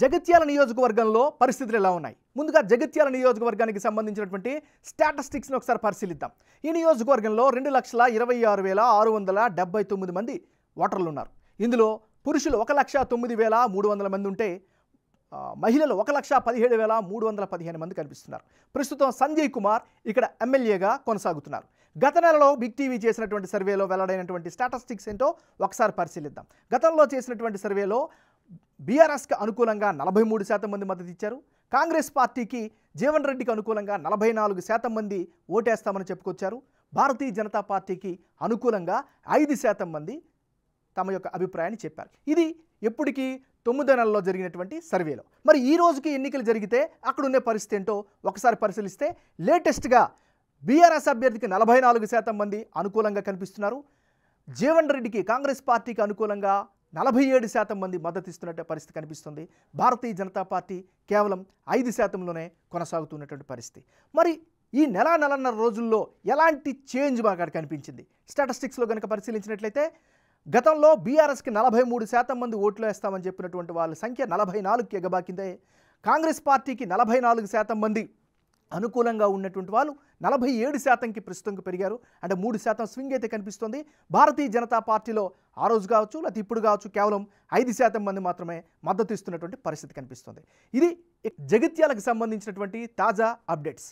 జగిత్యాల నియోజకవర్గంలో పరిస్థితులు ఎలా ఉన్నాయి ముందుగా జగిత్యాల నియోజకవర్గానికి సంబంధించినటువంటి స్టాటిస్టిక్స్ని ఒకసారి పరిశీలిద్దాం ఈ నియోజకవర్గంలో రెండు లక్షల ఇరవై ఆరు వేల ఆరు వందల డెబ్బై తొమ్మిది మంది ఓటర్లు ఉన్నారు ఇందులో పురుషులు ఒక లక్ష తొమ్మిది వేల మూడు వందల మంది ఉంటే మహిళలు ఒక లక్ష పదిహేడు వేల మూడు వందల పదిహేను మంది కనిపిస్తున్నారు ప్రస్తుతం సంజయ్ కుమార్ ఇక్కడ ఎమ్మెల్యేగా కొనసాగుతున్నారు గత నెలలో బిగ్ టీవీ చేసినటువంటి సర్వేలో వెల్లడైనటువంటి స్టాటిస్టిక్స్ ఏంటో ఒకసారి పరిశీలిద్దాం గతంలో చేసినటువంటి సర్వేలో బీఆర్ఎస్కి అనుకూలంగా నలభై మూడు శాతం మంది మద్దతు ఇచ్చారు కాంగ్రెస్ పార్టీకి జీవన్ రెడ్డికి అనుకూలంగా నలభై నాలుగు శాతం మంది ఓటేస్తామని చెప్పుకొచ్చారు భారతీయ జనతా పార్టీకి అనుకూలంగా ఐదు శాతం మంది తమ యొక్క అభిప్రాయాన్ని చెప్పారు ఇది ఎప్పటికీ తొమ్మిదో నెలలో జరిగినటువంటి సర్వేలో మరి ఈ రోజుకి ఎన్నికలు జరిగితే అక్కడ ఉండే పరిస్థితి ఏంటో ఒకసారి పరిశీలిస్తే లేటెస్ట్గా బీఆర్ఎస్ అభ్యర్థికి నలభై నాలుగు శాతం మంది అనుకూలంగా కనిపిస్తున్నారు జీవన్ రెడ్డికి కాంగ్రెస్ పార్టీకి అనుకూలంగా నలభై ఏడు శాతం మంది మద్దతిస్తున్నట్టు పరిస్థితి కనిపిస్తుంది భారతీయ జనతా పార్టీ కేవలం ఐదు శాతంలోనే కొనసాగుతున్నటువంటి పరిస్థితి మరి ఈ నెల నెలన్నర రోజుల్లో ఎలాంటి చేంజ్ మాకు అక్కడ కనిపించింది స్టాటిస్టిక్స్లో కనుక పరిశీలించినట్లయితే గతంలో బీఆర్ఎస్కి నలభై మూడు శాతం మంది ఓట్లు వేస్తామని చెప్పినటువంటి వాళ్ళ సంఖ్య నలభై నాలుగుకి ఎగబాకిందే కాంగ్రెస్ పార్టీకి నలభై నాలుగు శాతం మంది అనుకూలంగా ఉన్నటువంటి వాళ్ళు నలభై ఏడు శాతంకి ప్రస్తుతంకి పెరిగారు అంటే మూడు శాతం స్వింగ్ అయితే కనిపిస్తుంది భారతీయ జనతా పార్టీలో ఆ రోజు కావచ్చు లేకపోతే ఇప్పుడు కావచ్చు కేవలం ఐదు శాతం మంది మాత్రమే మద్దతు ఇస్తున్నటువంటి పరిస్థితి కనిపిస్తుంది ఇది జగిత్యాలకు సంబంధించినటువంటి తాజా అప్డేట్స్